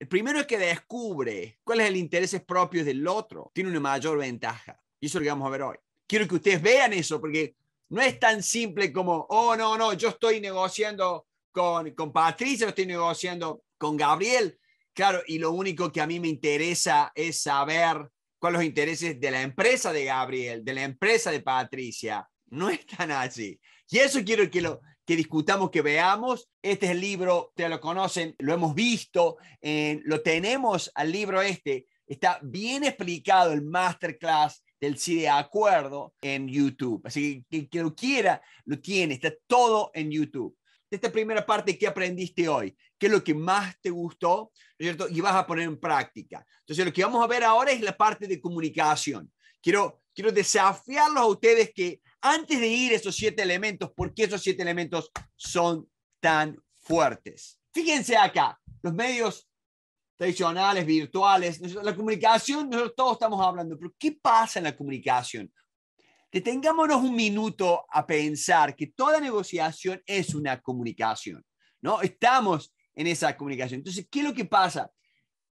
El primero es que descubre cuáles son los intereses propios del otro, tiene una mayor ventaja. Y eso es lo vamos a ver hoy. Quiero que ustedes vean eso, porque no es tan simple como, oh, no, no, yo estoy negociando con, con Patricia, estoy negociando con Gabriel. Claro, y lo único que a mí me interesa es saber cuáles son los intereses de la empresa de Gabriel, de la empresa de Patricia. No es tan así. Y eso quiero que lo, que discutamos, que veamos. Este es el libro, te lo conocen, lo hemos visto, eh, lo tenemos al libro este. Está bien explicado el masterclass del sí de acuerdo en YouTube. Así que quien lo quiera, lo tiene, está todo en YouTube. De esta primera parte, ¿qué aprendiste hoy? ¿Qué es lo que más te gustó? cierto? Y vas a poner en práctica. Entonces, lo que vamos a ver ahora es la parte de comunicación. Quiero, quiero desafiarlos a ustedes que antes de ir esos siete elementos, ¿por qué esos siete elementos son tan fuertes? Fíjense acá, los medios tradicionales, virtuales, la comunicación, nosotros todos estamos hablando, pero ¿qué pasa en la comunicación? Detengámonos un minuto a pensar que toda negociación es una comunicación, ¿no? Estamos en esa comunicación. Entonces, ¿qué es lo que pasa?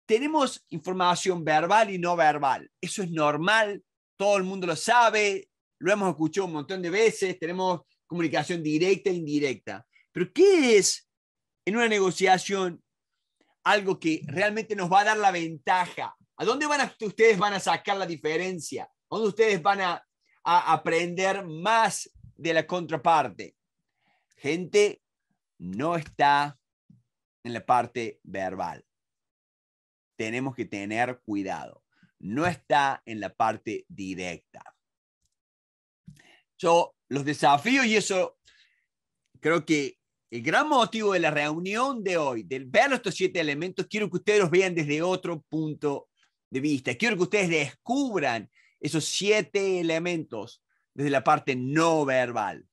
Tenemos información verbal y no verbal. Eso es normal, todo el mundo lo sabe, lo hemos escuchado un montón de veces, tenemos comunicación directa e indirecta. Pero ¿qué es en una negociación algo que realmente nos va a dar la ventaja? ¿A dónde van ustedes van a sacar la diferencia? dónde ustedes van a, a aprender más de la contraparte? Gente no está en la parte verbal. Tenemos que tener cuidado. No está en la parte directa. Yo los desafíos y eso creo que el gran motivo de la reunión de hoy, del ver estos siete elementos, quiero que ustedes los vean desde otro punto de vista. Quiero que ustedes descubran esos siete elementos desde la parte no verbal.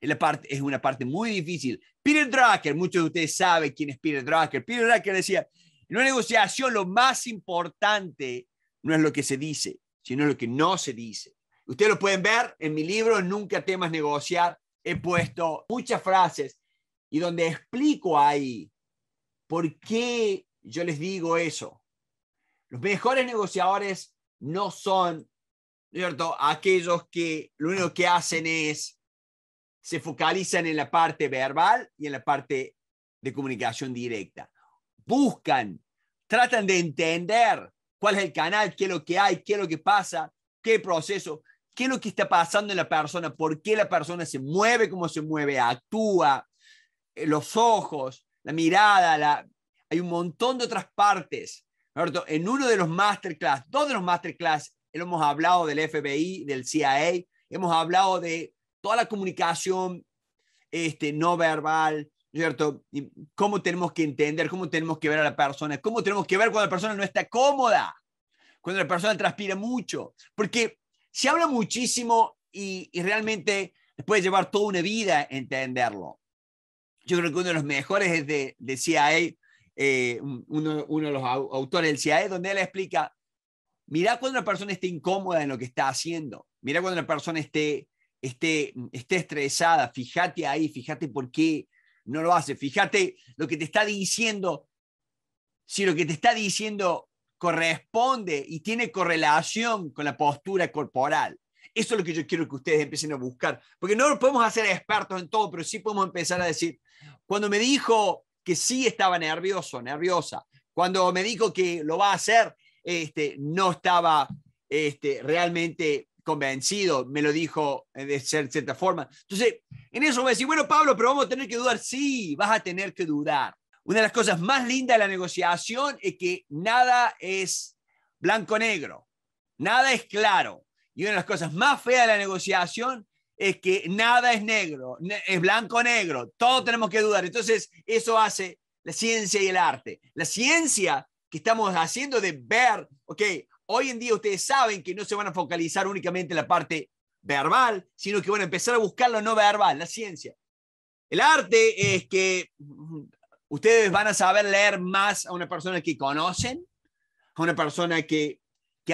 Es, la parte, es una parte muy difícil. Peter Drucker, muchos de ustedes saben quién es Peter Drucker. Peter Drucker decía, en una negociación lo más importante no es lo que se dice, sino lo que no se dice. Ustedes lo pueden ver en mi libro, Nunca temas negociar. He puesto muchas frases y donde explico ahí por qué yo les digo eso. Los mejores negociadores no son, ¿cierto? Aquellos que lo único que hacen es, se focalizan en la parte verbal y en la parte de comunicación directa. Buscan, tratan de entender cuál es el canal, qué es lo que hay, qué es lo que pasa, qué proceso, qué es lo que está pasando en la persona, por qué la persona se mueve como se mueve, actúa, eh, los ojos, la mirada, la... hay un montón de otras partes. cierto, En uno de los masterclass, dos de los masterclass, hemos hablado del FBI, del CIA, hemos hablado de toda la comunicación este, no verbal, ¿cierto? Y cómo tenemos que entender, cómo tenemos que ver a la persona, cómo tenemos que ver cuando la persona no está cómoda, cuando la persona transpira mucho, porque se habla muchísimo y, realmente puede llevar toda una vida entenderlo. Yo creo que uno de los mejores es de, CIA, eh, uno, de los autores del CIA, donde él explica, mira cuando una persona esté incómoda en lo que está haciendo, mira cuando una persona esté, esté, esté estresada, fíjate ahí, fíjate por qué no lo hace, fíjate lo que te está diciendo, si lo que te está diciendo corresponde y tiene correlación con la postura corporal. Eso es lo que yo quiero que ustedes empiecen a buscar, porque no podemos hacer expertos en todo, pero sí podemos empezar a decir, cuando me dijo que sí estaba nervioso, nerviosa, cuando me dijo que lo va a hacer, este, no estaba este, realmente convencido, me lo dijo eh, de cierta forma. Entonces, en eso me decir, bueno, Pablo, pero vamos a tener que dudar. Sí, vas a tener que dudar. Una de las cosas más lindas de la negociación es que nada es blanco-negro, nada es claro. Y una de las cosas más feas de la negociación es que nada es negro, es blanco-negro, Todo tenemos que dudar. Entonces, eso hace la ciencia y el arte. La ciencia que estamos haciendo de ver, ok, hoy en día ustedes saben que no se van a focalizar únicamente en la parte verbal, sino que van a empezar a buscar lo no verbal, la ciencia. El arte es que Ustedes van a saber leer más a una persona que conocen, a una persona que, que,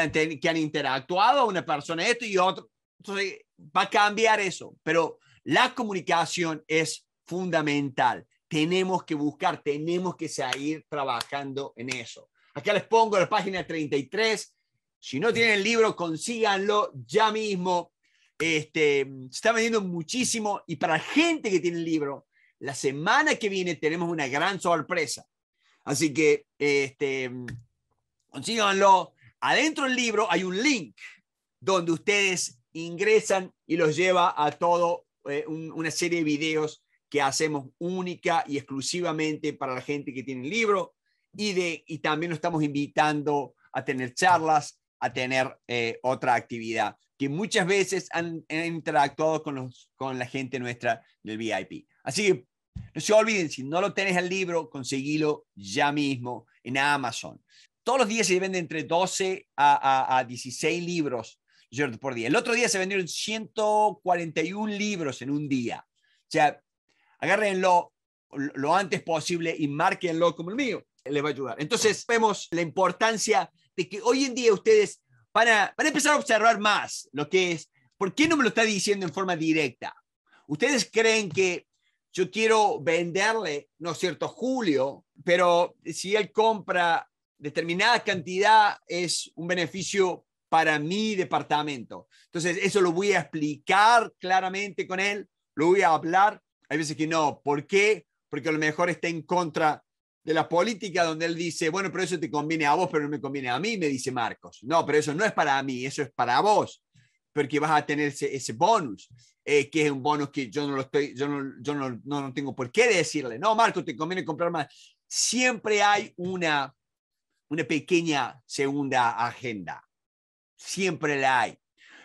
han, interactuado, a una persona esto y otro. Entonces, va a cambiar eso, pero la comunicación es fundamental. Tenemos que buscar, tenemos que seguir trabajando en eso. Acá les pongo la página 33. Si no tienen el libro, consíganlo ya mismo. Este, se está vendiendo muchísimo y para gente que tiene el libro, la semana que viene tenemos una gran sorpresa. Así que este, consíganlo. Adentro del libro hay un link donde ustedes ingresan y los lleva a todo eh, una serie de videos que hacemos única y exclusivamente para la gente que tiene el libro y, de, y también lo estamos invitando a tener charlas, a tener eh, otra actividad, que muchas veces han, interactuado con, con la gente nuestra del VIP. Así que no se olviden, si no lo tenés el libro, conseguilo ya mismo en Amazon. Todos los días se venden entre 12 a, a, 16 libros por día. El otro día se vendieron 141 libros en un día. O sea, agárrenlo lo antes posible y márquenlo como el mío. Les va a ayudar. Entonces, vemos la importancia de que hoy en día ustedes van van a empezar a observar más lo que es. ¿Por qué no me lo está diciendo en forma directa? ¿Ustedes creen que yo quiero venderle, ¿no es cierto?, Julio, pero si él compra determinada cantidad es un beneficio para mi departamento. Entonces, eso lo voy a explicar claramente con él, lo voy a hablar. Hay veces que no. ¿Por qué? Porque a lo mejor está en contra de la política donde él dice, bueno, pero eso te conviene a vos, pero no me conviene a mí, me dice Marcos. No, pero eso no es para mí, eso es para vos porque vas a tener ese, bonus, eh, que es un bonus que yo no lo estoy, yo no, yo no, no, tengo por qué decirle, no, Marco, te conviene comprar más. Siempre hay una, una pequeña segunda agenda, siempre la hay.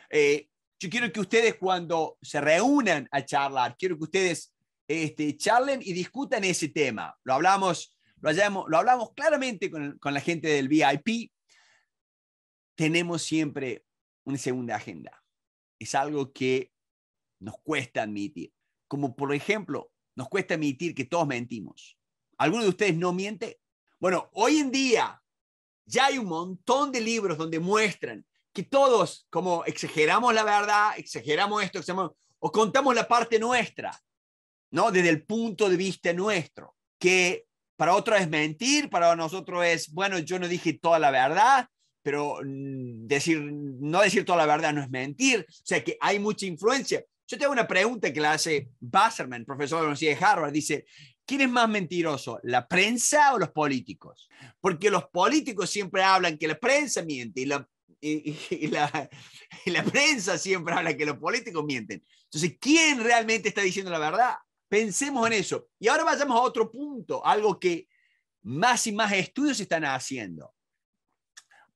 Eh, yo quiero que ustedes cuando se reúnan a charlar, quiero que ustedes este, charlen y discutan ese tema. Lo hablamos, lo, hallamos, lo hablamos claramente con, con la gente del VIP. Tenemos siempre una segunda agenda es algo que nos cuesta admitir. Como por ejemplo, nos cuesta admitir que todos mentimos. ¿Alguno de ustedes no miente? Bueno, hoy en día ya hay un montón de libros donde muestran que todos, como exageramos la verdad, exageramos esto, o contamos la parte nuestra, ¿no? Desde el punto de vista nuestro, que para otro es mentir, para nosotros es, bueno, yo no dije toda la verdad, pero mm, decir, no decir toda la verdad no es mentir, o sea que hay mucha influencia. Yo tengo una pregunta que la hace Basserman, profesor de la Universidad de Harvard, dice, ¿quién es más mentiroso, la prensa o los políticos? Porque los políticos siempre hablan que la prensa miente y la, y, la, y la prensa siempre habla que los políticos mienten. Entonces, ¿quién realmente está diciendo la verdad? Pensemos en eso. Y ahora vayamos a otro punto, algo que más y más estudios están haciendo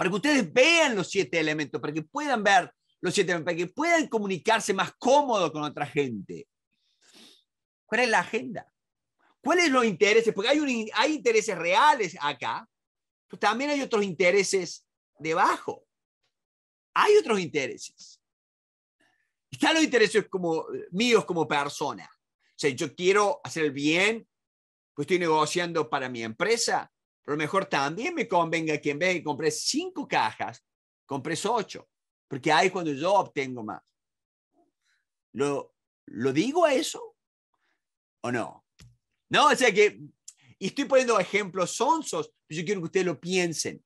para que ustedes vean los siete elementos, para que puedan ver los siete elementos, para que puedan comunicarse más cómodo con otra gente. ¿Cuál es la agenda? ¿Cuáles son los intereses? Porque hay, un, hay intereses reales acá, pero también hay otros intereses debajo. Hay otros intereses. Están los intereses como, eh, míos como persona. O sea, yo quiero hacer el bien, pues estoy negociando para mi empresa, pero mejor también me convenga que en vez de comprar cinco cajas, compres ocho, porque ahí es cuando yo obtengo más. ¿Lo, ¿Lo digo eso o no? No, o sea que, estoy poniendo ejemplos sonsos, yo quiero que ustedes lo piensen,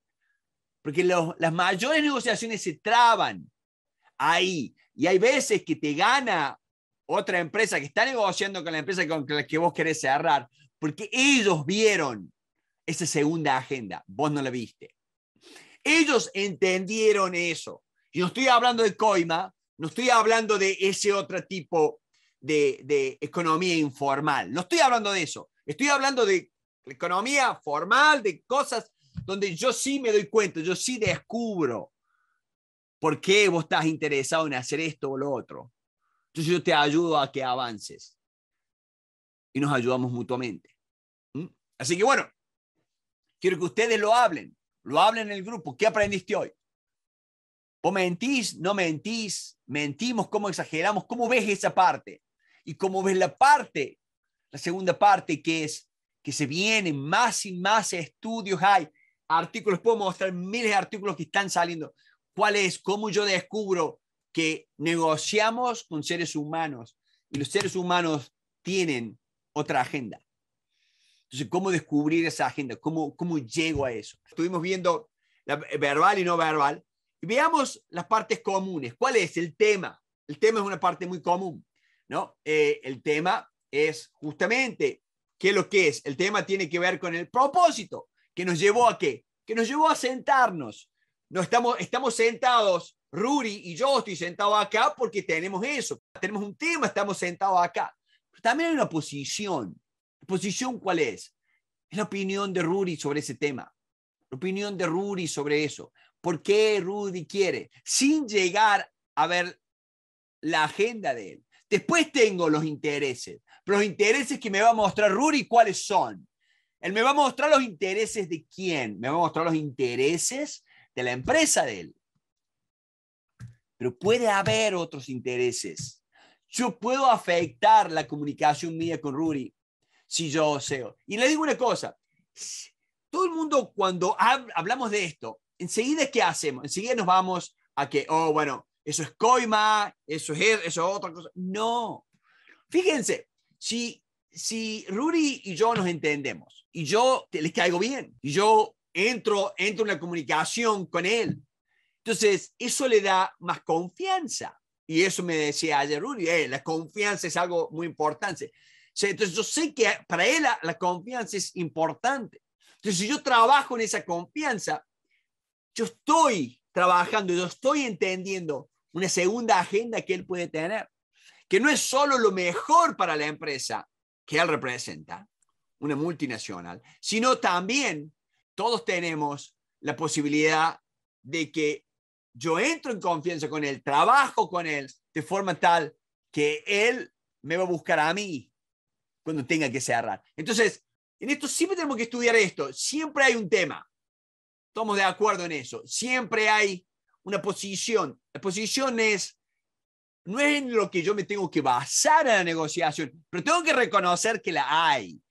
porque las mayores negociaciones se traban ahí, y hay veces que te gana otra empresa que está negociando con la empresa con la que vos querés cerrar, porque ellos vieron esa segunda agenda. Vos no la viste. Ellos entendieron eso. Y no estoy hablando de coima, no estoy hablando de ese otro tipo de, economía informal. No estoy hablando de eso. Estoy hablando de economía formal, de cosas donde yo sí me doy cuenta, yo sí descubro por qué vos estás interesado en hacer esto o lo otro. Entonces yo te ayudo a que avances y nos ayudamos mutuamente. ¿Mm? Así que bueno, Quiero que ustedes lo hablen, lo hablen en el grupo. ¿Qué aprendiste hoy? ¿Vos mentís? ¿No mentís? ¿Mentimos? ¿Cómo exageramos? ¿Cómo ves esa parte? ¿Y cómo ves la parte, la segunda parte, que es que se vienen más y más estudios? Hay artículos, puedo mostrar miles de artículos que están saliendo. ¿Cuál es? ¿Cómo yo descubro que negociamos con seres humanos y los seres humanos tienen otra agenda? Entonces, ¿cómo descubrir esa agenda? ¿Cómo, cómo llego a eso? Estuvimos viendo la eh, verbal y no verbal. Y veamos las partes comunes. ¿Cuál es el tema? El tema es una parte muy común, ¿no? Eh, el tema es justamente qué es lo que es. El tema tiene que ver con el propósito que nos llevó a qué? Que nos llevó a sentarnos. No estamos, estamos sentados, Ruri y yo estoy sentado acá porque tenemos eso. Tenemos un tema, estamos sentados acá. también hay una posición posición cuál es? Es la opinión de Rudy sobre ese tema. La opinión de Rudy sobre eso. ¿Por qué Rudy quiere? Sin llegar a ver la agenda de él. Después tengo los intereses. Pero los intereses que me va a mostrar Rudy, ¿cuáles son? Él me va a mostrar los intereses de quién. Me va a mostrar los intereses de la empresa de él. Pero puede haber otros intereses. Yo puedo afectar la comunicación mía con Rudy si yo sé Y le digo una cosa, todo el mundo cuando hablamos de esto, enseguida ¿qué hacemos? Enseguida nos vamos a que, oh, bueno, eso es coima, eso es eso es otra cosa. No. Fíjense, si, si Ruri y yo nos entendemos y yo les caigo bien y yo entro, en la comunicación con él, entonces eso le da más confianza. Y eso me decía ayer Rudy, eh, la confianza es algo muy importante entonces yo sé que para él la, confianza es importante. Entonces, si yo trabajo en esa confianza, yo estoy trabajando, yo estoy entendiendo una segunda agenda que él puede tener, que no es solo lo mejor para la empresa que él representa, una multinacional, sino también todos tenemos la posibilidad de que yo entro en confianza con él, trabajo con él de forma tal que él me va a buscar a mí cuando tenga que cerrar. Entonces, en esto siempre tenemos que estudiar esto. Siempre hay un tema. Estamos de acuerdo en eso. Siempre hay una posición. La posición es, no es en lo que yo me tengo que basar en la negociación, pero tengo que reconocer que la hay.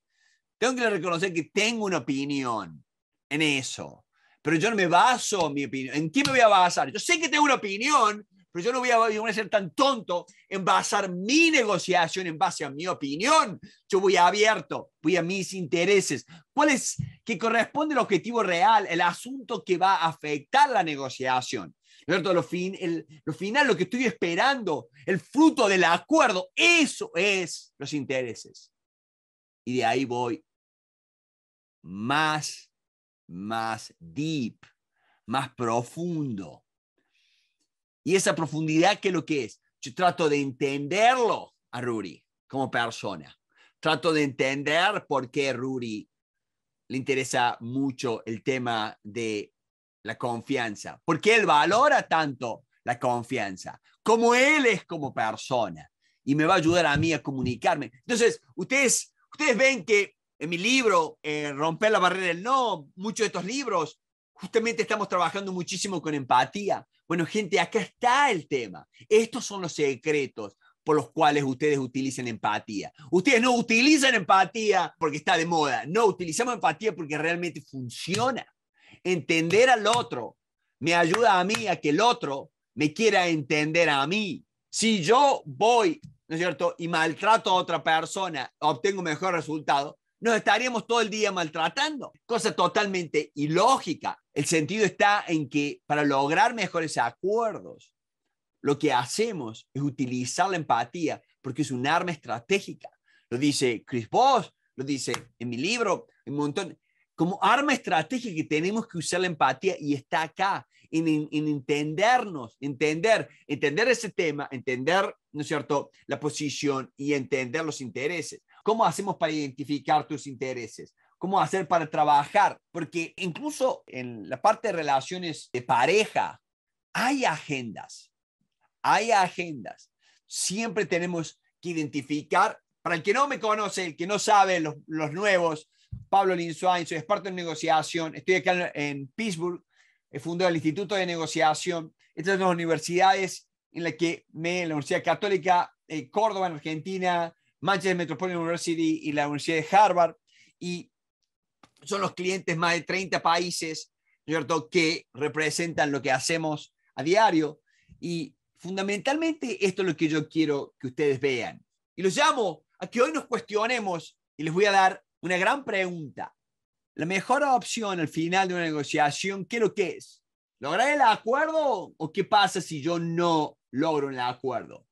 Tengo que reconocer que tengo una opinión en eso. Pero yo no me baso en mi opinión. ¿En qué me voy a basar? Yo sé que tengo una opinión, pero yo no voy a, a ser tan tonto en basar mi negociación en base a mi opinión. Yo voy abierto, voy a mis intereses. ¿Cuál es que corresponde al objetivo real, el asunto que va a afectar la negociación? ¿Cierto? Lo, lo final, lo que estoy esperando, el fruto del acuerdo, eso es los intereses. Y de ahí voy más, más deep, más profundo y esa profundidad que lo que es. Yo trato de entenderlo a Ruri como persona. Trato de entender por qué Ruri le interesa mucho el tema de la confianza, por qué él valora tanto la confianza, como él es como persona y me va a ayudar a mí a comunicarme. Entonces, ustedes, ustedes ven que en mi libro, eh, Romper la barrera del no, muchos de estos libros Justamente estamos trabajando muchísimo con empatía. Bueno, gente, acá está el tema. Estos son los secretos por los cuales ustedes utilizan empatía. Ustedes no utilizan empatía porque está de moda, no, utilizamos empatía porque realmente funciona. Entender al otro me ayuda a mí a que el otro me quiera entender a mí. Si yo voy, ¿no es cierto?, y maltrato a otra persona, obtengo mejor resultado nos estaríamos todo el día maltratando. Cosa totalmente ilógica. El sentido está en que para lograr mejores acuerdos, lo que hacemos es utilizar la empatía porque es un arma estratégica. Lo dice Chris Voss, lo dice en mi libro, un montón. Como arma estratégica que tenemos que usar la empatía y está acá, en, en entendernos, entender, entender ese tema, entender, ¿no es cierto?, la posición y entender los intereses. ¿Cómo hacemos para identificar tus intereses? ¿Cómo hacer para trabajar? Porque incluso en la parte de relaciones de pareja, hay agendas, hay agendas. Siempre tenemos que identificar, para el que no me conoce, el que no sabe, los, los nuevos, Pablo Linsuain, soy experto en negociación, estoy acá en, Pittsburgh, he fundado el Instituto de Negociación, estas son las universidades en las que me, la Universidad Católica, de Córdoba, en Argentina, Manchester Metropolitan University y la Universidad de Harvard, y son los clientes más de 30 países, ¿cierto?, que representan lo que hacemos a diario. Y fundamentalmente esto es lo que yo quiero que ustedes vean. Y los llamo a que hoy nos cuestionemos y les voy a dar una gran pregunta. La mejor opción al final de una negociación, ¿qué lo que es? ¿Lograr el acuerdo o qué pasa si yo no logro el acuerdo?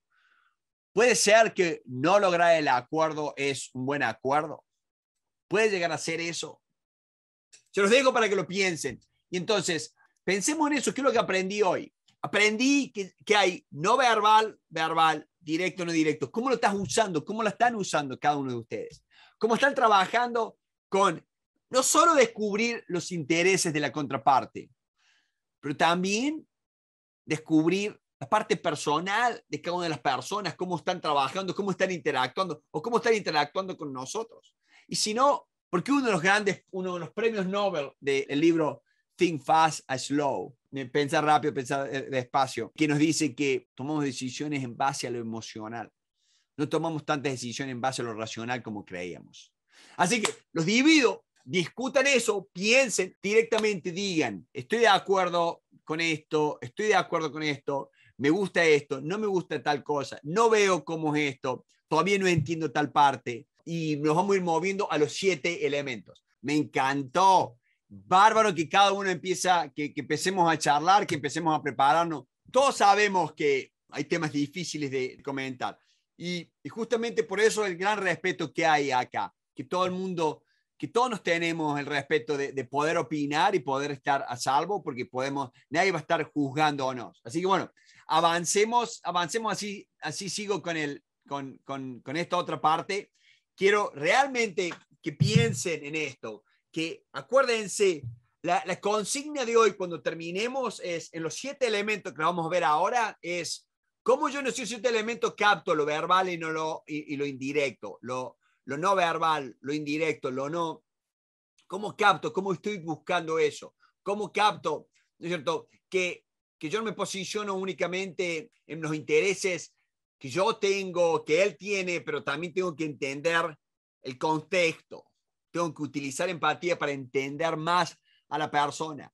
Puede ser que no lograr el acuerdo es un buen acuerdo. Puede llegar a ser eso. Se los digo para que lo piensen. Y entonces, pensemos en eso. ¿Qué es lo que aprendí hoy? Aprendí que, que hay no verbal, verbal, directo, no directo. ¿Cómo lo estás usando? ¿Cómo lo están usando cada uno de ustedes? ¿Cómo están trabajando con no solo descubrir los intereses de la contraparte, pero también descubrir la parte personal de cada una de las personas, cómo están trabajando, cómo están interactuando o cómo están interactuando con nosotros. Y si no, porque uno de los grandes, uno de los premios Nobel del libro Think Fast and Slow, pensar rápido, pensar eh, despacio, que nos dice que tomamos decisiones en base a lo emocional. No tomamos tantas decisiones en base a lo racional como creíamos. Así que los divido, discutan eso, piensen directamente, digan, estoy de acuerdo con esto, estoy de acuerdo con esto, me gusta esto, no me gusta tal cosa, no veo cómo es esto, todavía no entiendo tal parte y nos vamos a ir moviendo a los siete elementos. Me encantó. Bárbaro que cada uno empieza, que, empecemos a charlar, que empecemos a prepararnos. Todos sabemos que hay temas difíciles de comentar. Y, justamente por eso el gran respeto que hay acá, que todo el mundo, que todos nos tenemos el respeto de, poder opinar y poder estar a salvo, porque podemos, nadie va a estar juzgándonos. Así que bueno, avancemos, avancemos así, así sigo con, el, con, esta otra parte. Quiero realmente que piensen en esto, que acuérdense, la, consigna de hoy cuando terminemos es, en los siete elementos que vamos a ver ahora, es cómo yo en los siete elementos capto lo verbal y, lo, y, lo indirecto, lo, lo no verbal, lo indirecto, lo no. ¿Cómo capto? ¿Cómo estoy buscando eso? ¿Cómo capto? ¿No es cierto? Que que yo no me posiciono únicamente en los intereses que yo tengo, que él tiene, pero también tengo que entender el contexto. Tengo que utilizar empatía para entender más a la persona.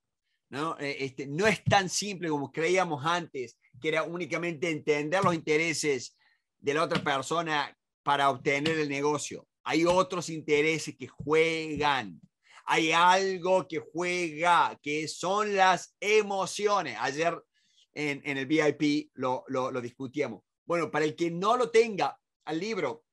¿no? E, este, no es tan simple como creíamos antes, que era únicamente entender los intereses de la otra persona para obtener el negocio. Hay otros intereses que juegan. Hay algo que juega, que son las emociones. Ayer en, el VIP lo, lo, discutíamos. Bueno, para el que no lo tenga, el libro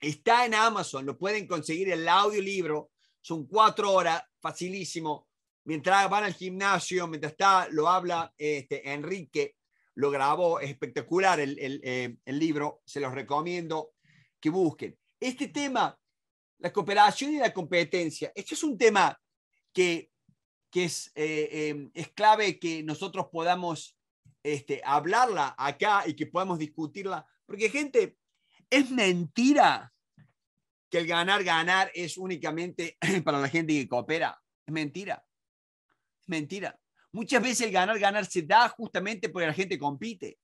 está en Amazon, lo pueden conseguir el audiolibro, son cuatro horas, facilísimo. Mientras van al gimnasio, mientras está, lo habla este, Enrique, lo grabó, espectacular el, eh, el, libro, se los recomiendo que busquen. Este tema, la cooperación y la competencia, este es un tema que, que es, eh, eh, es clave que nosotros podamos este, hablarla acá y que podamos discutirla. Porque, gente, es mentira que el ganar, ganar es únicamente para la gente que coopera. Es mentira. Es mentira. Muchas veces el ganar, ganar se da justamente porque la gente compite.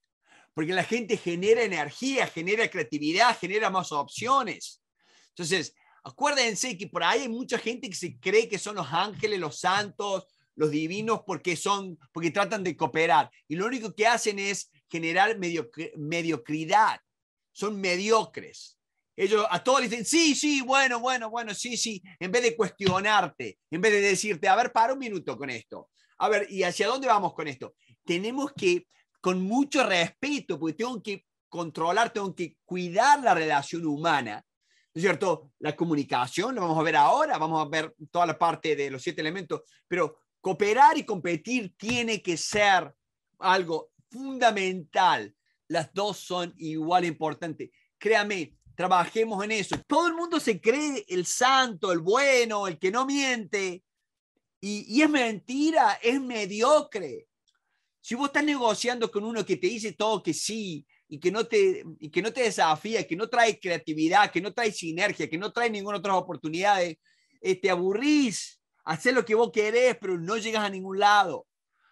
Porque la gente genera energía, genera creatividad, genera más opciones. Entonces, acuérdense que por ahí hay mucha gente que se cree que son los ángeles, los santos, los divinos porque son, porque tratan de cooperar. Y lo único que hacen es generar mediocridad. Son mediocres. Ellos a todos les dicen, sí, sí, bueno, bueno, bueno, sí, sí, en vez de cuestionarte, en vez de decirte, a ver, para un minuto con esto. A ver, ¿y hacia dónde vamos con esto? Tenemos que, con mucho respeto, porque tengo que controlar, tengo que cuidar la relación humana, ¿no es cierto? La comunicación, lo vamos a ver ahora, vamos a ver toda la parte de los siete elementos, pero Cooperar y competir tiene que ser algo fundamental. Las dos son igual importantes. Créame, trabajemos en eso. Todo el mundo se cree el santo, el bueno, el que no miente. Y, es mentira, es mediocre. Si vos estás negociando con uno que te dice todo que sí y que no te, y que no te desafía, que no trae creatividad, que no trae sinergia, que no trae ninguna otra oportunidad, eh, eh, te aburrís. Hacer lo que vos querés, pero no llegas a ningún lado.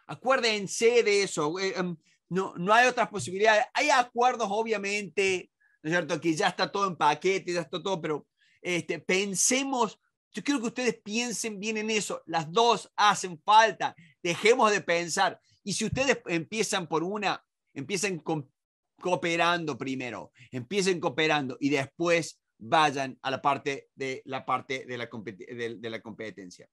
Acuérdense de eso. Eh, em, no, no hay otras posibilidades. Hay acuerdos, obviamente, ¿no es cierto? Que ya está todo en paquete, ya está todo, pero este, pensemos, yo quiero que ustedes piensen bien en eso. Las dos hacen falta. Dejemos de pensar. Y si ustedes empiezan por una, empiecen cooperando primero, empiecen cooperando y después vayan a la parte de la parte de la competencia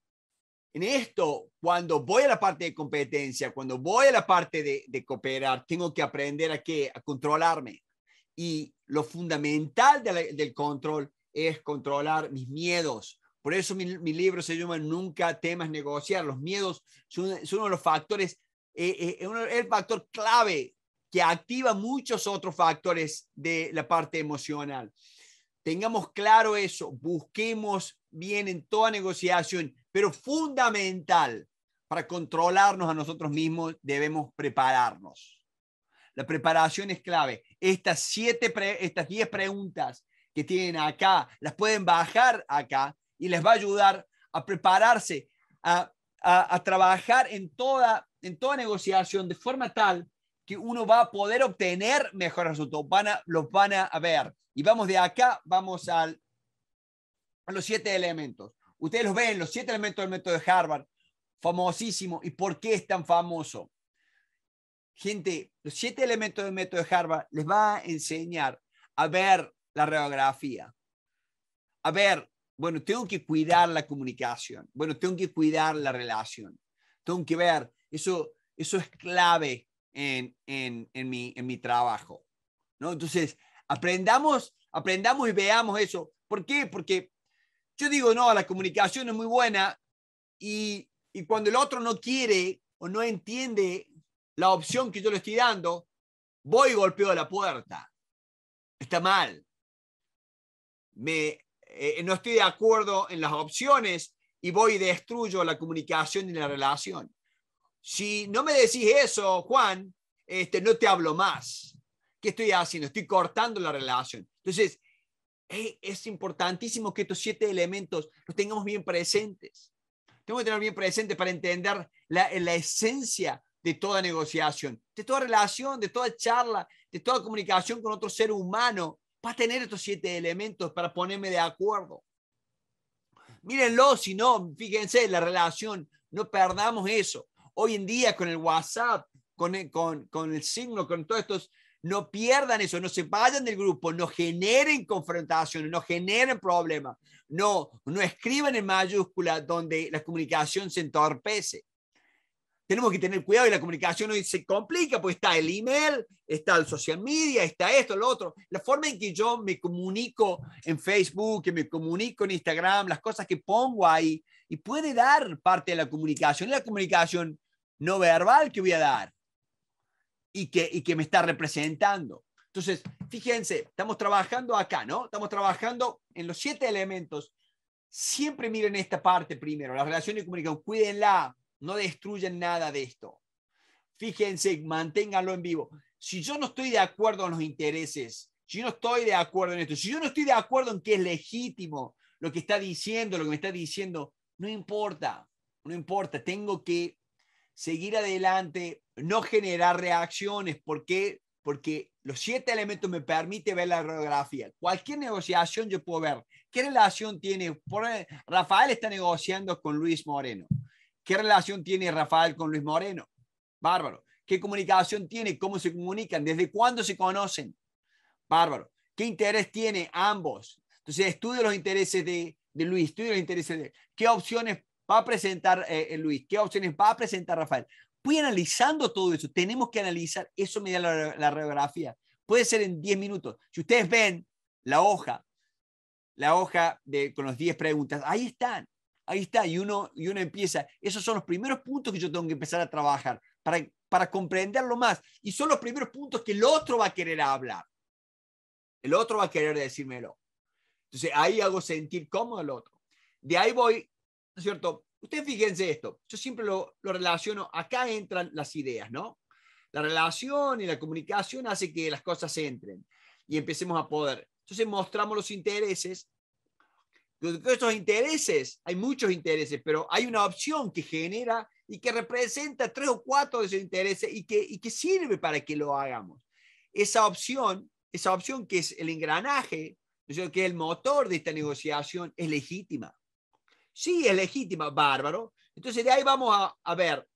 en esto, cuando voy a la parte de competencia, cuando voy a la parte de, cooperar, tengo que aprender a, qué? a controlarme. Y lo fundamental del control es controlar mis miedos. Por eso mi, libro se llama Nunca temas negociar. Los miedos son, uno de los factores, eh, eh, es el factor clave que activa muchos otros factores de la parte emocional. Tengamos claro eso, busquemos bien en toda negociación pero fundamental para controlarnos a nosotros mismos, debemos prepararnos. La preparación es clave. Estas, 10 estas preguntas que tienen acá, las pueden bajar acá y les va a ayudar a prepararse, a, a, trabajar en toda, en toda negociación de forma tal que uno va a poder obtener mejores resultados. los van a ver. Y vamos de acá, vamos al, a los siete elementos. Ustedes los ven, los siete elementos del método de Harvard, famosísimo. ¿Y por qué es tan famoso? Gente, los siete elementos del método de Harvard les va a enseñar a ver la radiografía. A ver, bueno, tengo que cuidar la comunicación. Bueno, tengo que cuidar la relación. Tengo que ver, eso, eso es clave en, mi, en mi trabajo. ¿no? Entonces, aprendamos, aprendamos y veamos eso. ¿Por qué? Porque yo digo, no, la comunicación es muy buena y, y cuando el otro no quiere o no entiende la opción que yo le estoy dando, voy y golpeo la puerta. Está mal. Me, eh, no estoy de acuerdo en las opciones y voy y destruyo la comunicación y la relación. Si no me decís eso, Juan, este, no te hablo más. ¿Qué estoy haciendo? Estoy cortando la relación. Entonces, es importantísimo que estos siete elementos los tengamos bien presentes. Tengo que tener bien presentes para entender la, esencia de toda negociación, de toda relación, de toda charla, de toda comunicación con otro ser humano, para tener estos siete elementos para ponerme de acuerdo. Mírenlo, si no, fíjense, la relación, no perdamos eso. Hoy en día con el WhatsApp, con con el signo, con todos estos no pierdan eso, no se vayan del grupo, no generen confrontaciones, no generen problemas, no, no escriban en mayúsculas donde la comunicación se entorpece. Tenemos que tener cuidado y la comunicación hoy se complica, pues está el email, está el social media, está esto, lo otro. La forma en que yo me comunico en Facebook, que me comunico en Instagram, las cosas que pongo ahí, y puede dar parte de la comunicación, la comunicación no verbal que voy a dar y que, y que me está representando. Entonces, fíjense, estamos trabajando acá, ¿no? Estamos trabajando en los siete elementos. Siempre miren esta parte primero, las relaciones de comunicación, cuídenla, no destruyan nada de esto. Fíjense, manténganlo en vivo. Si yo no estoy de acuerdo en los intereses, si yo no estoy de acuerdo en esto, si yo no estoy de acuerdo en que es legítimo lo que está diciendo, lo que me está diciendo, no importa, no importa, tengo que seguir adelante, no generar reacciones. ¿Por qué? Porque los siete elementos me permiten ver la radiografía. Cualquier negociación yo puedo ver. ¿Qué relación tiene? Rafael está negociando con Luis Moreno. ¿Qué relación tiene Rafael con Luis Moreno? Bárbaro. ¿Qué comunicación tiene? ¿Cómo se comunican? ¿Desde cuándo se conocen? Bárbaro. ¿Qué interés tiene ambos? Entonces, estudio los intereses de, de Luis, estudio los intereses de... ¿Qué opciones va a presentar eh, eh, Luis, qué opciones va a presentar Rafael. Voy analizando todo eso. Tenemos que analizar eso mediante la, la radiografía. Puede ser en 10 minutos. Si ustedes ven la hoja, la hoja con las 10 preguntas, ahí están. Ahí está, y uno, y uno empieza. Esos son los primeros puntos que yo tengo que empezar a trabajar para, para comprenderlo más. Y son los primeros puntos que el otro va a querer hablar. El otro va a querer decírmelo. Entonces ahí hago sentir cómo el otro. De ahí voy es cierto? Ustedes fíjense esto, yo siempre lo, lo, relaciono, acá entran las ideas, ¿no? La relación y la comunicación hace que las cosas entren y empecemos a poder. Entonces mostramos los intereses. Estos intereses, hay muchos intereses, pero hay una opción que genera y que representa tres o cuatro de esos intereses y que, y que sirve para que lo hagamos. Esa opción, esa opción que es el engranaje, que es el motor de esta negociación, es legítima Sí, es legítima, bárbaro. Entonces de ahí vamos a, ver,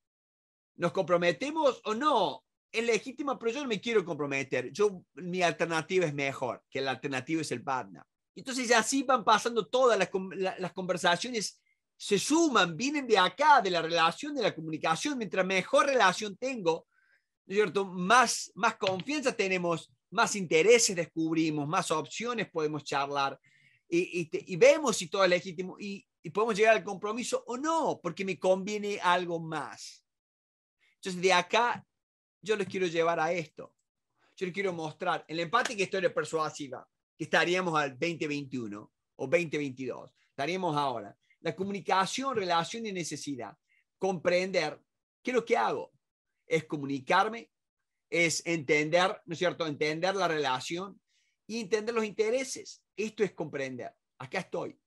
¿nos comprometemos o no? Es legítima, pero yo no me quiero comprometer. Yo, mi alternativa es mejor, que la alternativa es el badna. Entonces así van pasando todas las, conversaciones, se suman, vienen de acá, de la relación, de la comunicación. Mientras mejor relación tengo, cierto? Más, más confianza tenemos, más intereses descubrimos, más opciones podemos charlar y, vemos si todo es legítimo. Y, y podemos llegar al compromiso o no, porque me conviene algo más. Entonces, de acá yo les quiero llevar a esto. Yo les quiero mostrar el empate que historia persuasiva, que estaríamos al 2021 o 2022, estaríamos ahora. La comunicación, relación y necesidad. Comprender qué es lo que hago. Es comunicarme, es entender, ¿no es cierto? Entender la relación y entender los intereses. Esto es comprender. Acá estoy.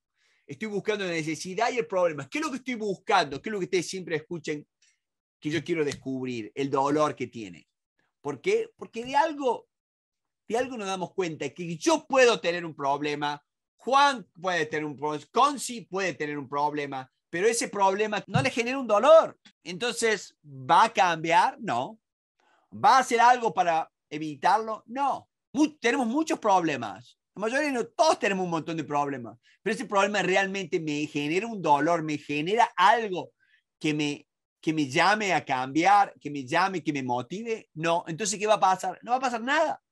Estoy buscando la necesidad y el problema. ¿Qué es lo que estoy buscando? ¿Qué es lo que ustedes siempre escuchen que yo quiero descubrir? El dolor que tiene. ¿Por qué? Porque de algo, de algo nos damos cuenta que yo puedo tener un problema, Juan puede tener un problema, Consi puede tener un problema, pero ese problema no le genera un dolor. Entonces, ¿va a cambiar? No. ¿Va a hacer algo para evitarlo? No. tenemos muchos problemas. La mayoría de todos tenemos un montón de problemas, pero ese problema realmente me genera un dolor, me genera algo que me, que me llame a cambiar, que me llame, que me motive. No, entonces, ¿qué va a pasar? No va a pasar nada.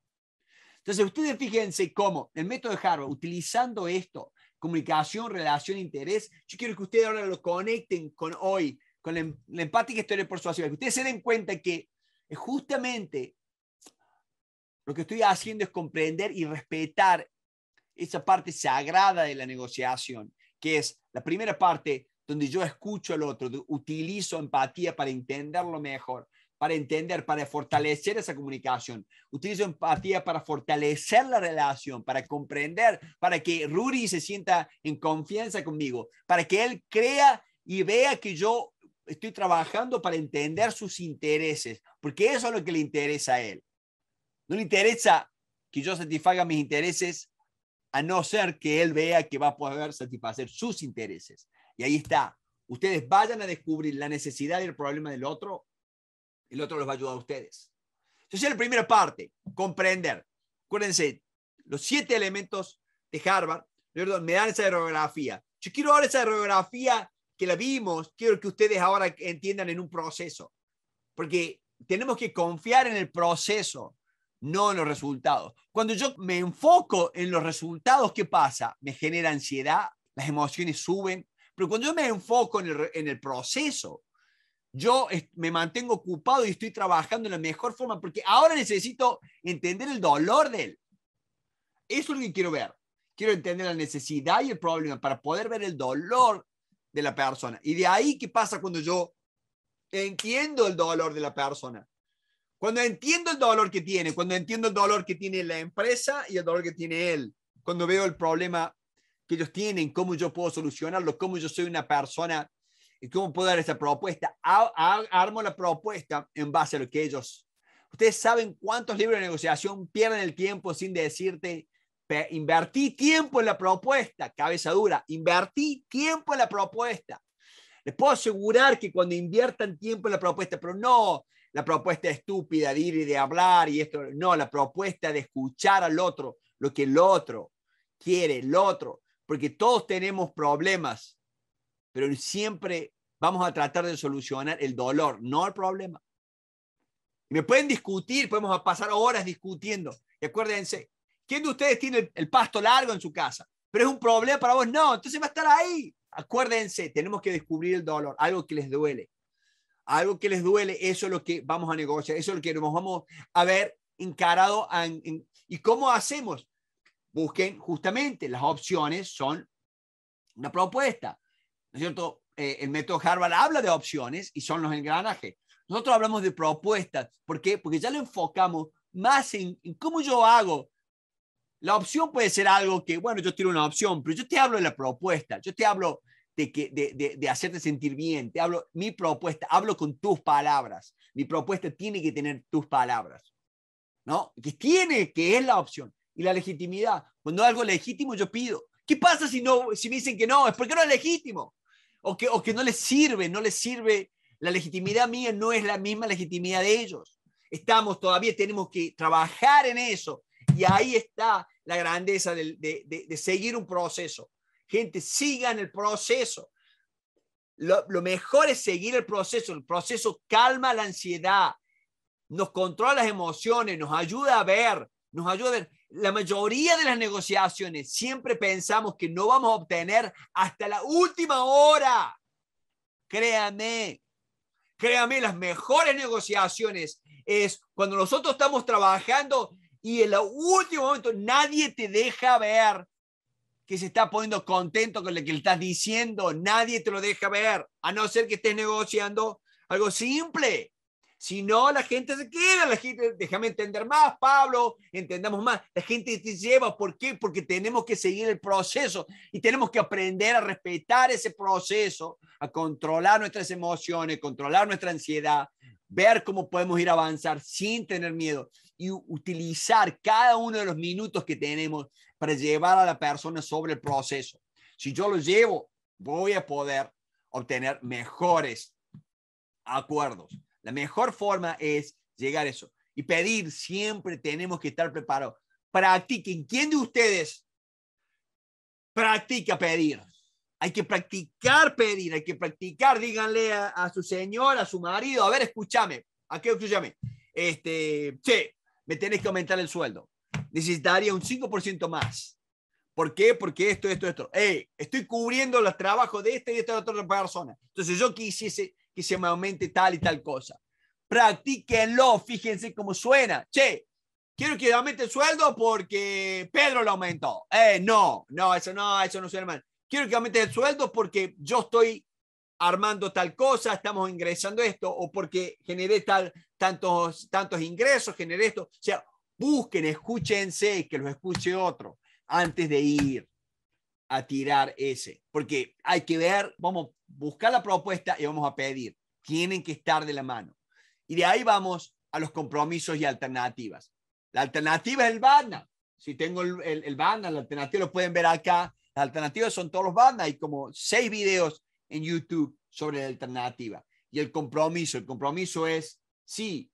Entonces, ustedes fíjense cómo el método de Harvard, utilizando esto, comunicación, relación, interés, yo quiero que ustedes ahora lo conecten con hoy, con la, em-, empática historia persuasiva, que ustedes se den cuenta que eh, justamente lo que estoy haciendo es comprender y respetar esa parte sagrada de la negociación, que es la primera parte donde yo escucho al otro, utilizo empatía para entenderlo mejor, para entender, para fortalecer esa comunicación. Utilizo empatía para fortalecer la relación, para comprender, para que Ruri se sienta en confianza conmigo, para que él crea y vea que yo estoy trabajando para entender sus intereses, porque eso es lo que le interesa a él. No le interesa que yo satisfaga mis intereses a no ser que él vea que va a poder satisfacer sus intereses. Y ahí está. Ustedes vayan a descubrir la necesidad y el problema del otro, el otro los va a ayudar a ustedes. Entonces, la primera parte, comprender. Acuérdense, los siete elementos de Harvard, me dan esa aerografía. Yo quiero ahora esa aerografía que la vimos, quiero que ustedes ahora entiendan en un proceso, porque tenemos que confiar en el proceso no en los resultados. Cuando yo me enfoco en los resultados, ¿qué pasa? Me genera ansiedad, las emociones suben, pero cuando yo me enfoco en el, proceso, yo me mantengo ocupado y estoy trabajando en la mejor forma, porque ahora necesito entender el dolor de él. Eso es lo que quiero ver. Quiero entender la necesidad y el problema para poder ver el dolor de la persona. Y de ahí, ¿qué pasa cuando yo entiendo el dolor de la persona? Cuando entiendo el dolor que tiene, cuando entiendo el dolor que tiene la empresa y el dolor que tiene él, cuando veo el problema que ellos tienen, cómo yo puedo solucionarlo, cómo yo soy una persona y cómo puedo dar esa propuesta, armo la propuesta en base a lo que ellos. Ustedes saben cuántos libros de negociación pierden el tiempo sin decirte, invertí tiempo en la propuesta, cabeza dura, invertí tiempo en la propuesta. Les puedo asegurar que cuando inviertan tiempo en la propuesta, pero no, la propuesta estúpida de ir y de hablar y esto. No, la propuesta de escuchar al otro, lo que el otro quiere, el otro. Porque todos tenemos problemas, pero siempre vamos a tratar de solucionar el dolor, no el problema. Y me pueden discutir, podemos pasar horas discutiendo. Y acuérdense, ¿quién de ustedes tiene el, el pasto largo en su casa? Pero es un problema para vos, no, entonces va a estar ahí. Acuérdense, tenemos que descubrir el dolor, algo que les duele algo que les duele, eso es lo que vamos a negociar, eso es lo que nos vamos a ver encarado. ¿Y cómo hacemos? Busquen justamente las opciones, son una propuesta. ¿No es cierto? Eh, el método Harvard habla de opciones y son los engranajes. Nosotros hablamos de propuestas. ¿Por qué? Porque ya lo enfocamos más en, cómo yo hago. La opción puede ser algo que, bueno, yo tiro una opción, pero yo te hablo de la propuesta, yo te hablo de, que, de, de, de, hacerte sentir bien. Te hablo, mi propuesta, hablo con tus palabras. Mi propuesta tiene que tener tus palabras. ¿No? Que tiene, que es la opción. Y la legitimidad. Cuando algo legítimo, yo pido. ¿Qué pasa si, no, si me dicen que no? Es porque no es legítimo. O que, o que no les sirve, no les sirve. La legitimidad mía no es la misma legitimidad de ellos. Estamos todavía, tenemos que trabajar en eso. Y ahí está la grandeza de, de, de seguir un proceso. Gente, sigan el proceso. Lo, mejor es seguir el proceso. El proceso calma la ansiedad, nos controla las emociones, nos ayuda a ver, nos ayuda a ver. La mayoría de las negociaciones siempre pensamos que no vamos a obtener hasta la última hora. Créame, créame, las mejores negociaciones es cuando nosotros estamos trabajando y en el último momento nadie te deja ver que se está poniendo contento con lo que le estás diciendo. Nadie te lo deja ver, a no ser que estés negociando algo simple. Si no, la gente se queda, la gente, déjame entender más, Pablo, entendamos más. La gente te lleva, ¿por qué? Porque tenemos que seguir el proceso y tenemos que aprender a respetar ese proceso, a controlar nuestras emociones, controlar nuestra ansiedad, ver cómo podemos ir a avanzar sin tener miedo y utilizar cada uno de los minutos que tenemos para llevar a la persona sobre el proceso. Si yo lo llevo, voy a poder obtener mejores acuerdos. La mejor forma es llegar a eso. Y pedir, siempre tenemos que estar preparados. Practiquen. ¿Quién de ustedes practica pedir? Hay que practicar pedir, hay que practicar. Díganle a, su señor, a su marido, a ver, escúchame, a qué escúchame. Este, che, me tenés que aumentar el sueldo necesitaría un 5% más. ¿Por qué? Porque esto, esto, esto. Hey, estoy cubriendo los trabajos de esta y de esta otra persona. Entonces yo quisiese que se me aumente tal y tal cosa. Practíquenlo, fíjense cómo suena. Che, quiero que aumente el sueldo porque Pedro lo aumentó. Eh, no, no, eso no, eso no suena mal. Quiero que aumente el sueldo porque yo estoy armando tal cosa, estamos ingresando esto, o porque generé tal, tantos, tantos ingresos, generé esto. O sea, Busquen, escúchense, que los escuche otro antes de ir a tirar ese, porque hay que ver, vamos a buscar la propuesta y vamos a pedir. Tienen que estar de la mano. Y de ahí vamos a los compromisos y alternativas. La alternativa es el BANA. Si tengo el, el, la alternativa lo pueden ver acá. Las alternativas son todos los BANA. Hay como seis videos en YouTube sobre la alternativa. Y el compromiso, el compromiso es, sí,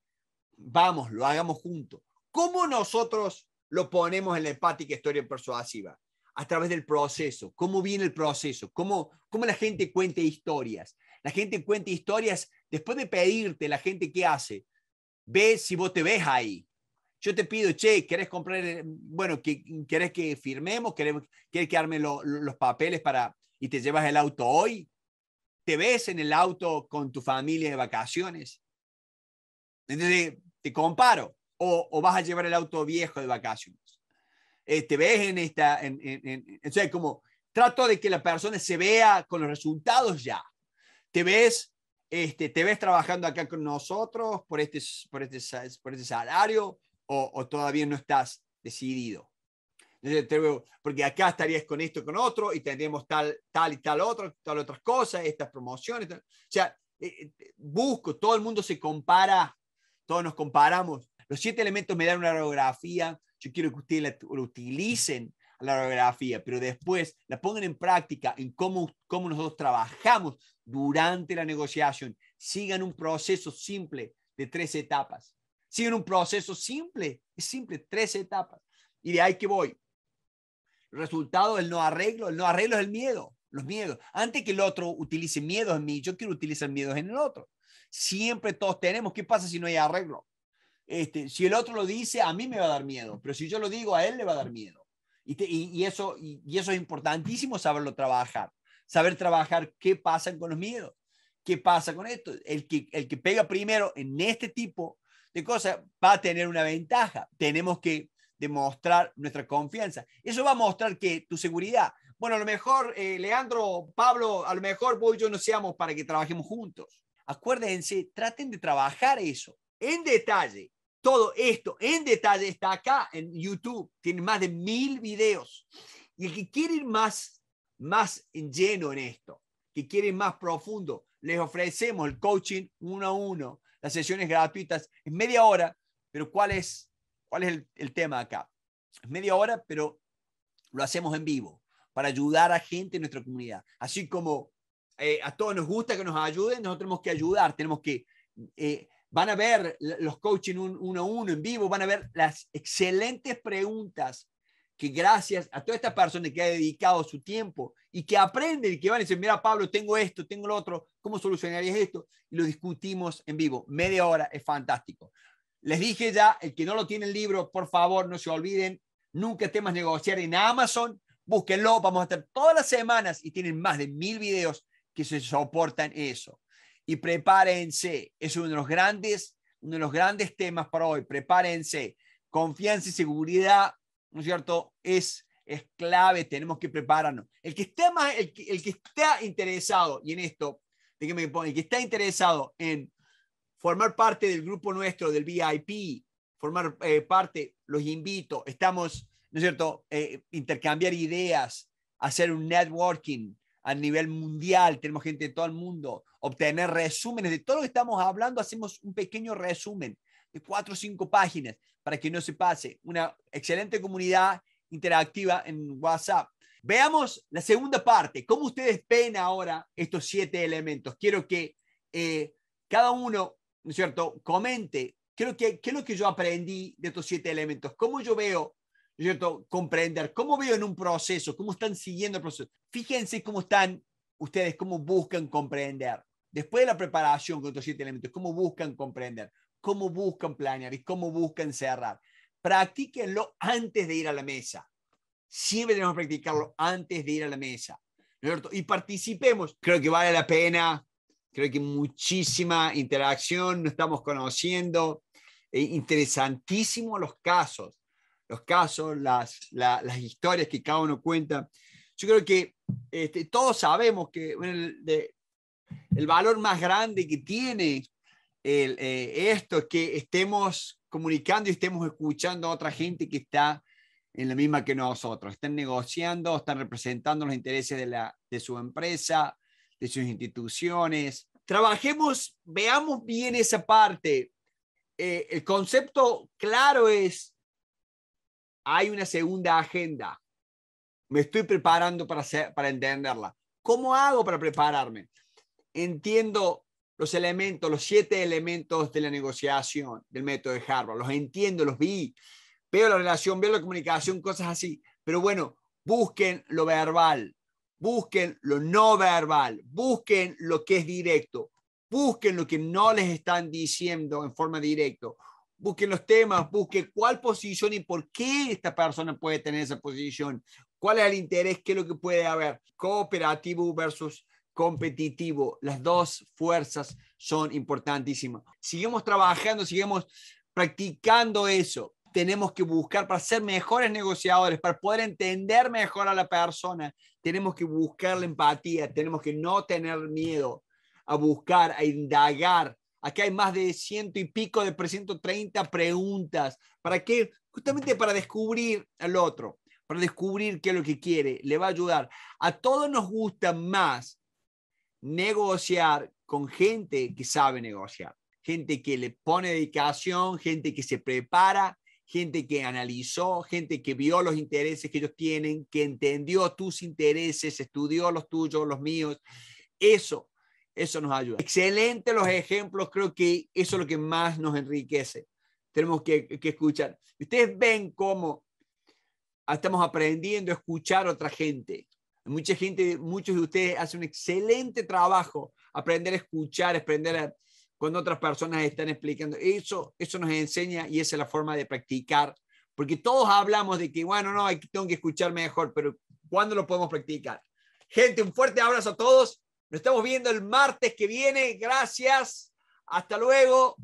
vamos, lo hagamos juntos. ¿Cómo nosotros lo ponemos en la empática historia persuasiva? A través del proceso. ¿Cómo viene el proceso? ¿Cómo, cómo la gente cuenta historias? La gente cuenta historias después de pedirte, la gente qué hace? Ve si vos te ves ahí. Yo te pido, che, ¿querés comprar, bueno, que, ¿querés que firmemos? ¿Querés, que arme los papeles para, y te llevas el auto hoy? ¿Te ves en el auto con tu familia de vacaciones? Entonces, te comparo o, vas a llevar el auto viejo de vacaciones. ¿Te este, ves en esta, en, o sea, como trato de que la persona se vea con los resultados ya. Te ves, este, te ves trabajando acá con nosotros por este, por este, por este salario o, todavía no estás decidido. Entonces, porque acá estarías con esto, con otro, y tendríamos tal, tal y tal otro, tal otras cosas, estas promociones. O sea, eh, eh, busco, todo el mundo se compara, todos nos comparamos. Los siete elementos me dan una orografía, yo quiero que ustedes la, utilicen la orografía, pero después la pongan en práctica en cómo, cómo nosotros trabajamos durante la negociación. Sigan un proceso simple de tres etapas. Sigan un proceso simple, es simple, tres etapas. Y de ahí que voy. El resultado del no arreglo, el no arreglo es el miedo, los miedos. Antes que el otro utilice miedos en mí, yo quiero utilizar miedos en el otro. Siempre todos tenemos. ¿Qué pasa si no hay arreglo? Este, si el otro lo dice, a mí me va a dar miedo, pero si yo lo digo, a él le va a dar miedo. Y, eso, y, eso es importantísimo saberlo trabajar, saber trabajar qué pasa con los miedos, qué pasa con esto. El que, el que pega primero en este tipo de cosas va a tener una ventaja. Tenemos que demostrar nuestra confianza. Eso va a mostrar que tu seguridad, bueno, a lo mejor, eh, Leandro, Pablo, a lo mejor vos y yo no seamos para que trabajemos juntos. Acuérdense, traten de trabajar eso en detalle todo esto en detalle está acá en YouTube. Tiene más de mil videos. Y el que quiere ir más, más en lleno en esto, que quiere ir más profundo, les ofrecemos el coaching uno a uno, las sesiones gratuitas en media hora. Pero ¿cuál es, cuál es el, tema acá? Es media hora, pero lo hacemos en vivo para ayudar a gente en nuestra comunidad. Así como eh, a todos nos gusta que nos ayuden, nosotros tenemos que ayudar, tenemos que eh, Van a ver los coaching uno a uno en vivo, van a ver las excelentes preguntas que gracias a toda esta persona que ha dedicado su tiempo y que aprenden y que van a decir, mira Pablo, tengo esto, tengo lo otro, ¿cómo solucionarías esto? Y lo discutimos en vivo. Media hora es fantástico. Les dije ya, el que no lo tiene el libro, por favor, no se olviden, nunca temas negociar en Amazon, búsquenlo, vamos a estar todas las semanas y tienen más de mil videos que se soportan eso y prepárense. Es uno de los grandes, uno de los grandes temas para hoy. Prepárense. Confianza y seguridad, ¿no es cierto? Es, es clave, tenemos que prepararnos. El que, esté más, el, que, interesado, y en esto, de que me el que está interesado en formar parte del grupo nuestro, del VIP, formar eh, parte, los invito, estamos, ¿no es cierto?, eh, intercambiar ideas, hacer un networking, a nivel mundial, tenemos gente de todo el mundo, obtener resúmenes de todo lo que estamos hablando, hacemos un pequeño resumen de cuatro o cinco páginas para que no se pase. Una excelente comunidad interactiva en WhatsApp. Veamos la segunda parte, cómo ustedes ven ahora estos siete elementos. Quiero que eh, cada uno, ¿no es cierto?, comente creo que, qué es lo que yo aprendí de estos siete elementos, cómo yo veo comprender cómo viven un proceso, cómo están siguiendo el proceso. Fíjense cómo están ustedes, cómo buscan comprender. Después de la preparación con estos siete elementos, cómo buscan comprender, cómo buscan planear y cómo buscan cerrar. Practíquenlo antes de ir a la mesa. Siempre tenemos que practicarlo antes de ir a la mesa. ¿cierto? Y participemos. Creo que vale la pena. Creo que muchísima interacción, nos estamos conociendo. Eh, interesantísimos los casos los casos, las, las historias que cada uno cuenta. Yo creo que este, todos sabemos que el, valor más grande que tiene eh, esto es que estemos comunicando y estemos escuchando a otra gente que está en la misma que nosotros. Están negociando, están representando los intereses de, la, de su empresa, de sus instituciones. Trabajemos, veamos bien esa parte. Eh, el concepto claro es hay una segunda agenda. Me estoy preparando para, para entenderla. ¿Cómo hago para prepararme? Entiendo los elementos, los siete elementos de la negociación del método de Harvard. Los entiendo, los vi. Veo la relación, veo la comunicación, cosas así. Pero bueno, busquen lo verbal, busquen lo no verbal, busquen lo que es directo, busquen lo que no les están diciendo en forma directa, busque los temas, busque cuál posición y por qué esta persona puede tener esa posición, cuál es el interés, qué es lo que puede haber, cooperativo versus competitivo. Las dos fuerzas son importantísimas. seguimos trabajando, seguimos practicando eso. Tenemos que buscar para ser mejores negociadores, para poder entender mejor a la persona. Tenemos que buscar la empatía, tenemos que no tener miedo a buscar, a indagar, Aquí hay más de ciento y pico de 330 preguntas. ¿Para qué? Justamente para descubrir al otro, para descubrir qué es lo que quiere. Le va a ayudar. A todos nos gusta más negociar con gente que sabe negociar, gente que le pone dedicación, gente que se prepara, gente que analizó, gente que vio los intereses que ellos tienen, que entendió tus intereses, estudió los tuyos, los míos. Eso eso nos ayuda. Excelente los ejemplos, creo que eso es lo que más nos enriquece. Tenemos que, escuchar. Ustedes ven cómo ah, estamos aprendiendo a escuchar a otra gente. Mucha gente, muchos de ustedes hacen un excelente trabajo, aprender a escuchar, aprender a, cuando otras personas están explicando. Eso, eso nos enseña y esa es la forma de practicar, porque todos hablamos de que, bueno, no, tengo que escuchar mejor, pero ¿cuándo lo podemos practicar? Gente, un fuerte abrazo a todos. Nos estamos viendo el martes que viene. Gracias. Hasta luego.